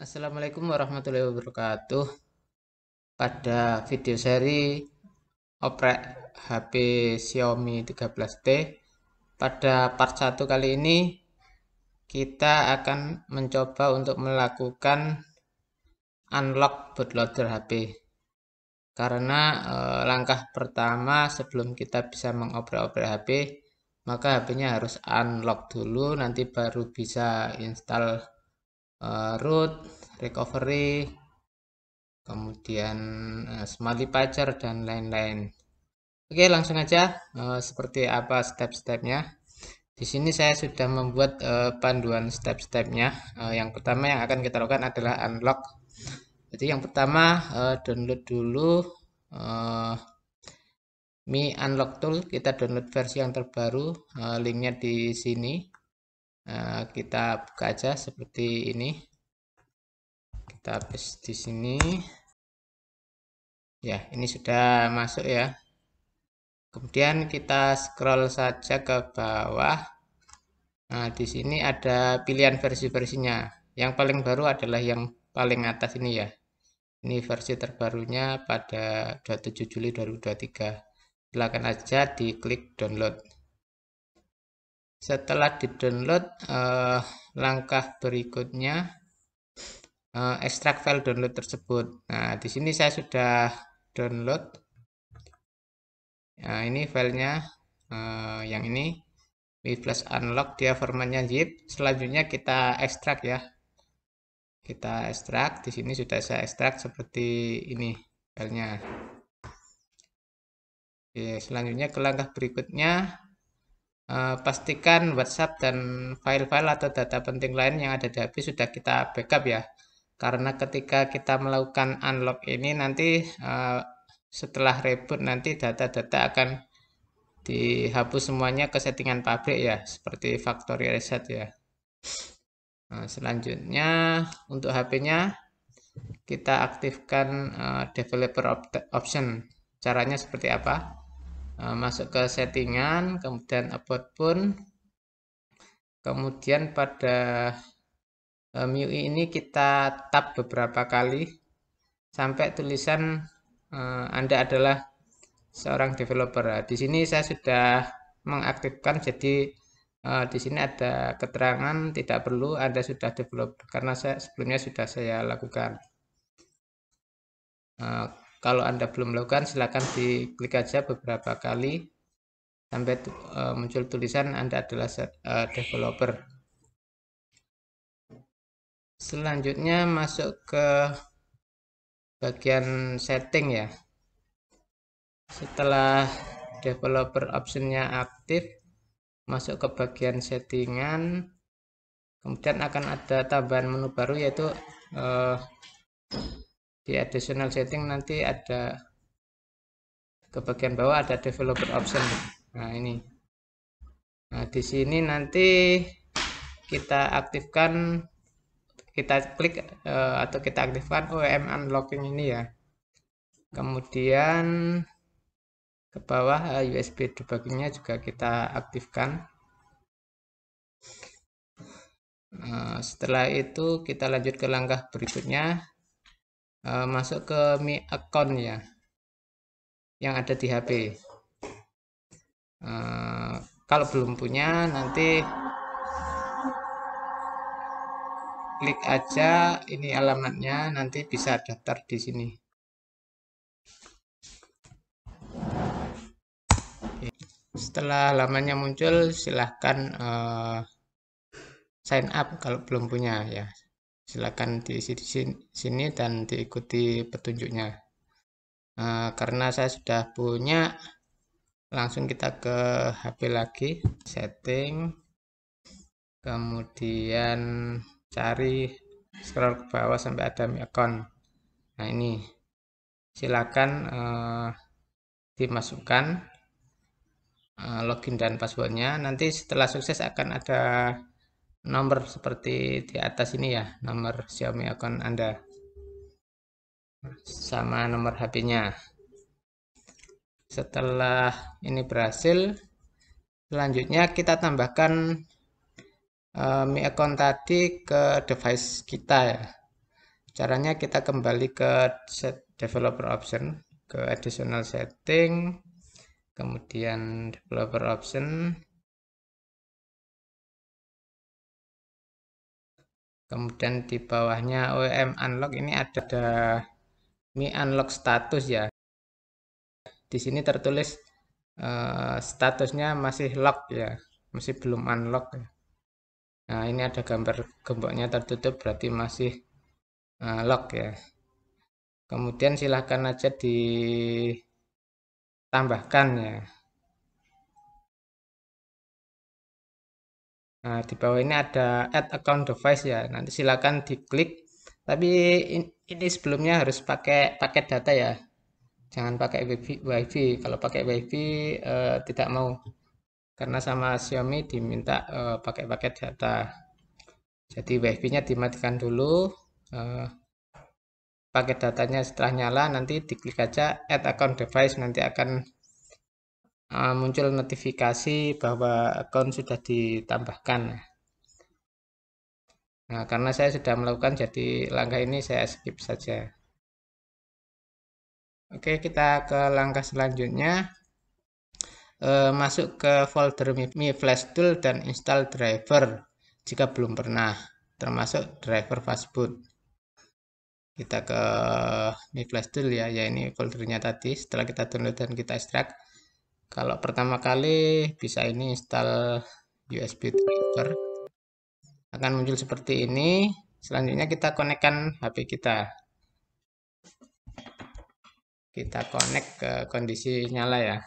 Assalamualaikum warahmatullahi wabarakatuh Pada video seri oprek HP Xiaomi 13T Pada part 1 kali ini kita akan mencoba untuk melakukan unlock bootloader HP karena e, langkah pertama sebelum kita bisa mengoprek-oprek HP maka HP-nya harus unlock dulu nanti baru bisa install Eh, root recovery kemudian uh, eh, smart pacer dan lain-lain oke langsung aja uh, seperti apa step-stepnya di sini saya sudah membuat uh, panduan step-stepnya uh, yang pertama yang akan kita lakukan adalah unlock jadi yang pertama uh, download dulu uh, Mi Unlock Tool kita download versi yang terbaru uh, linknya di sini Eh, kita buka aja seperti ini. Kita paste di sini. Ya, ini sudah masuk ya. Kemudian kita scroll saja ke bawah. Nah, di sini ada pilihan versi-versinya. Yang paling baru adalah yang paling atas ini ya. Ini versi terbarunya pada 27 Juli 2023. Silakan aja diklik download setelah didownload eh, langkah berikutnya eh, ekstrak file download tersebut nah di sini saya sudah download nah, ini filenya eh, yang ini w plus unlock dia formatnya zip selanjutnya kita ekstrak ya kita ekstrak di sini sudah saya ekstrak seperti ini filenya Oke, selanjutnya ke langkah berikutnya Eh, pastikan WhatsApp dan file-file atau data penting lain yang ada di HP sudah kita backup ya karena ketika kita melakukan unlock ini nanti eh, setelah reboot nanti data-data akan dihapus semuanya ke settingan pabrik ya seperti factory reset ya nah, selanjutnya untuk HP-nya kita aktifkan uh, developer op option caranya seperti apa Eh, masuk ke settingan kemudian about pun kemudian pada eh, MIUI ini kita tap beberapa kali sampai tulisan eh, Anda adalah seorang developer. Nah, di sini saya sudah mengaktifkan jadi di sini ada keterangan tidak perlu Anda sudah developer karena saya sebelumnya sudah saya lakukan. Kalau Anda belum melakukan, silakan diklik aja beberapa kali sampai uh, muncul tulisan Anda adalah uh, developer. Selanjutnya masuk ke bagian setting ya. Setelah developer optionnya aktif, masuk ke bagian settingan, kemudian akan ada tambahan menu baru yaitu uh, di additional setting nanti ada ke bagian bawah ada developer option nah ini nah di sini nanti kita aktifkan kita klik uh, atau kita aktifkan OEM unlocking ini ya kemudian ke bawah uh, eh, USB debuggingnya juga kita aktifkan Nah, setelah itu kita lanjut ke langkah berikutnya uh, masuk ke Mi account ya yang ada di HP uh, eh, kalau belum punya nanti klik aja ini alamatnya nanti bisa daftar di sini setelah lamanya muncul silahkan uh, sign up kalau belum punya ya silakan diisi di sini dan diikuti petunjuknya e, karena saya sudah punya langsung kita ke HP lagi setting kemudian cari scroll ke bawah sampai ada mi account nah ini silakan eh, dimasukkan eh, login dan passwordnya nanti setelah sukses akan ada nomor seperti di atas ini ya nomor Xiaomi Account Anda sama nomor HP-nya setelah ini berhasil selanjutnya kita tambahkan uh, Mi account tadi ke device kita ya caranya kita kembali ke set developer option ke additional setting kemudian developer option kemudian di bawahnya OEM unlock ini ada, ada mi unlock status ya di sini tertulis uh, statusnya masih lock ya masih belum unlock ya. nah ini ada gambar gemboknya tertutup berarti masih uh, eh, lock ya kemudian silahkan aja ditambahkan ya Nah, di bawah ini ada add account device ya. Nanti silakan diklik. Tapi ini sebelumnya harus pakai paket data ya. Jangan pakai wifi. wifi. Kalau pakai wifi eh, tidak mau karena sama Xiaomi diminta eh, pakai paket data. Jadi wifi-nya dimatikan dulu. Eh, paket datanya setelah nyala nanti diklik aja add account device nanti akan Eh, muncul notifikasi bahwa akun sudah ditambahkan nah karena saya sudah melakukan jadi langkah ini saya skip saja Oke kita ke langkah selanjutnya e, masuk ke folder Mi Flash Tool dan install driver jika belum pernah termasuk driver fastboot kita ke Mi Flash Tool ya ya ini foldernya tadi setelah kita download dan kita extract kalau pertama kali bisa ini install USB driver akan muncul seperti ini selanjutnya kita konekkan HP kita kita connect ke kondisi nyala ya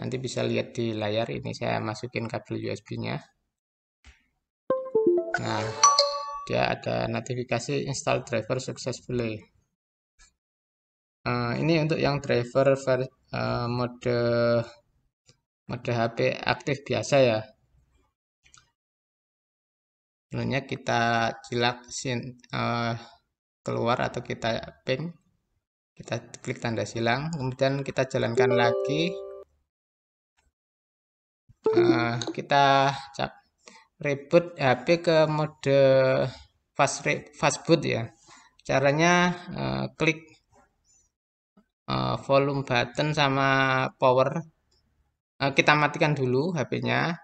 nanti bisa lihat di layar ini saya masukin kabel USB nya nah dia ada notifikasi install driver successfully uh, ini untuk yang driver ver Eh, mode mode HP aktif biasa ya menunya kita cilak sin, uh, keluar atau kita ping kita klik tanda silang kemudian kita jalankan lagi uh, kita cap reboot HP ke mode fast fast boot ya caranya uh, klik uh, volume button sama power uh, kita matikan dulu HP-nya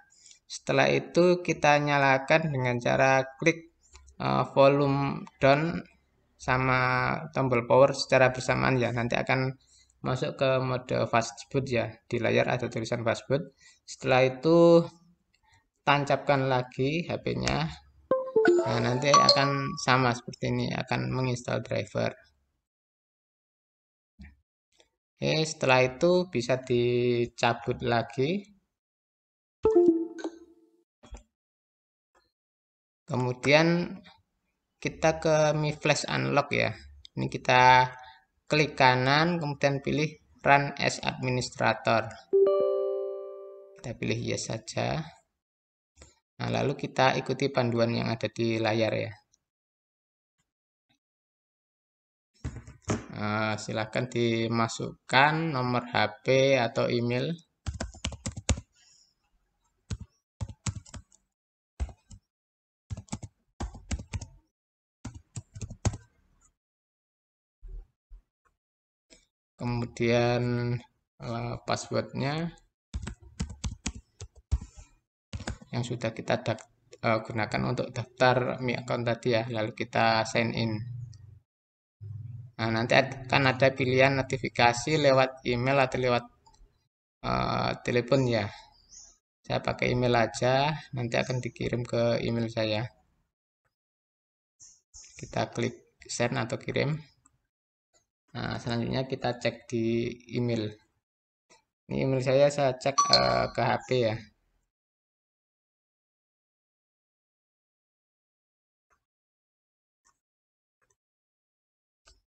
setelah itu kita nyalakan dengan cara klik uh, volume down sama tombol power secara bersamaan ya nanti akan masuk ke mode fastboot ya di layar ada tulisan fastboot setelah itu tancapkan lagi HP-nya Nah, nanti akan sama seperti ini, akan menginstal driver. Oke, setelah itu bisa dicabut lagi. Kemudian kita ke Mi Flash Unlock ya. Ini kita klik kanan, kemudian pilih Run as Administrator. Kita pilih Yes saja. Nah, lalu kita ikuti panduan yang ada di layar ya. Eh, silahkan dimasukkan nomor HP atau email kemudian eh, passwordnya yang sudah kita eh, gunakan untuk daftar Mi account tadi ya lalu kita sign in Nah, nanti akan ada pilihan notifikasi lewat email atau lewat uh, telepon ya. Saya pakai email aja, nanti akan dikirim ke email saya. Kita klik send atau kirim. Nah, selanjutnya kita cek di email. Ini email saya saya cek uh, ke HP ya.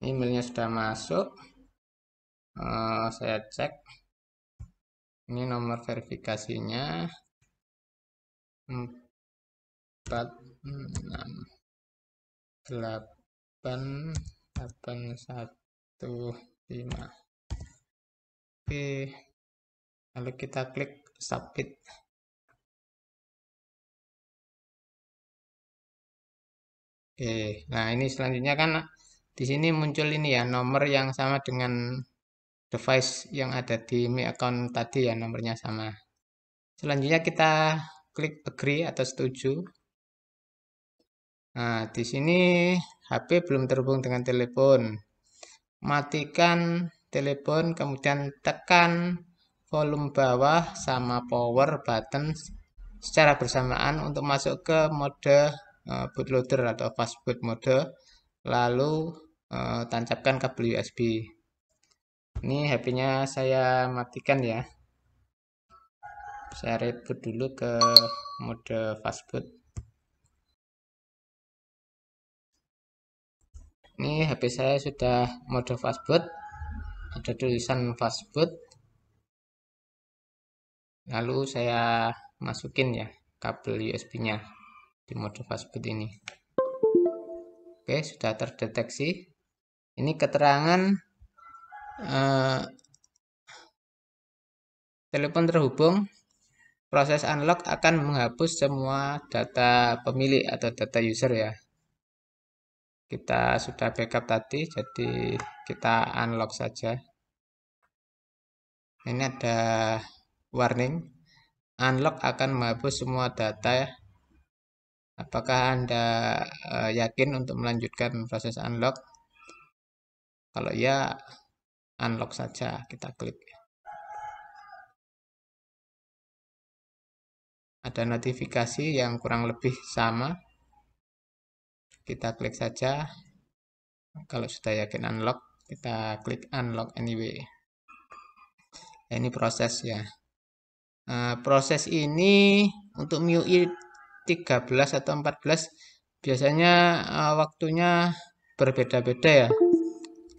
emailnya sudah masuk uh, saya cek ini nomor verifikasinya 4 6 8 8 1 5 oke lalu kita klik submit Oke, nah ini selanjutnya kan di sini muncul ini ya nomor yang sama dengan device yang ada di Mi account tadi ya nomornya sama selanjutnya kita klik agree atau setuju nah di sini HP belum terhubung dengan telepon matikan telepon kemudian tekan volume bawah sama power button secara bersamaan untuk masuk ke mode eh, bootloader atau fastboot mode lalu Eh, tancapkan kabel USB ini HP-nya saya matikan ya saya reboot dulu ke mode fastboot ini HP saya sudah mode fastboot ada tulisan fastboot lalu saya masukin ya kabel USB-nya di mode fastboot ini oke sudah terdeteksi ini keterangan eh, telepon terhubung proses unlock akan menghapus semua data pemilik atau data user ya kita sudah backup tadi jadi kita unlock saja ini ada warning unlock akan menghapus semua data ya apakah anda eh, yakin untuk melanjutkan proses unlock kalau ya unlock saja, kita klik. Ada notifikasi yang kurang lebih sama. Kita klik saja. Kalau sudah yakin unlock, kita klik unlock anyway. Ya, ini proses ya. Eh, proses ini untuk MIUI 13 atau 14 biasanya eh, waktunya berbeda-beda ya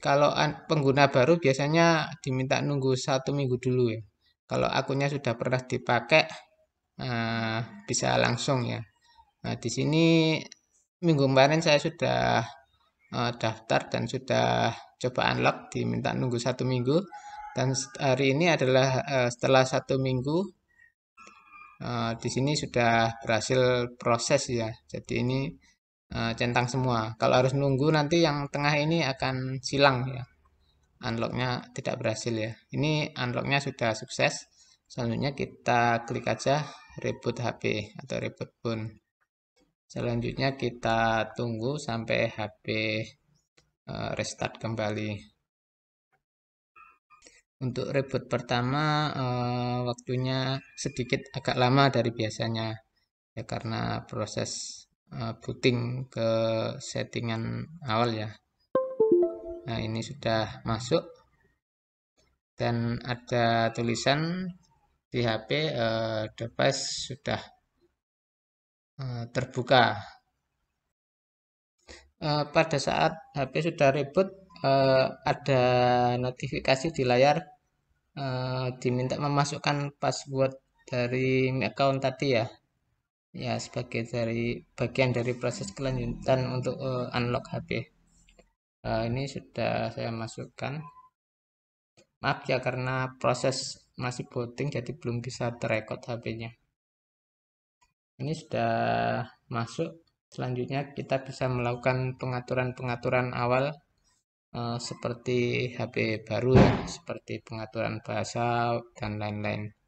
kalau pengguna baru biasanya diminta nunggu satu minggu dulu ya kalau akunnya sudah pernah dipakai uh, bisa langsung ya nah di sini minggu kemarin saya sudah uh, daftar dan sudah coba unlock diminta nunggu satu minggu dan hari ini adalah uh, setelah satu minggu uh, di sini sudah berhasil proses ya jadi ini Eh, centang semua kalau harus nunggu nanti yang tengah ini akan silang ya unlocknya tidak berhasil ya ini unlocknya sudah sukses selanjutnya kita klik aja reboot HP atau reboot pun selanjutnya kita tunggu sampai HP eh, restart kembali untuk reboot pertama eh, waktunya sedikit agak lama dari biasanya ya karena proses Eh, booting ke settingan awal ya nah ini sudah masuk dan ada tulisan di HP uh, eh, device sudah uh, terbuka uh, pada saat HP sudah reboot uh, ada notifikasi di layar uh, diminta memasukkan password dari account tadi ya ya sebagai dari bagian dari proses kelanjutan untuk uh, unlock HP uh, eh, ini sudah saya masukkan maaf ya karena proses masih booting jadi belum bisa terekod HP-nya ini sudah masuk selanjutnya kita bisa melakukan pengaturan-pengaturan awal uh, seperti HP baru ya seperti pengaturan bahasa dan lain-lain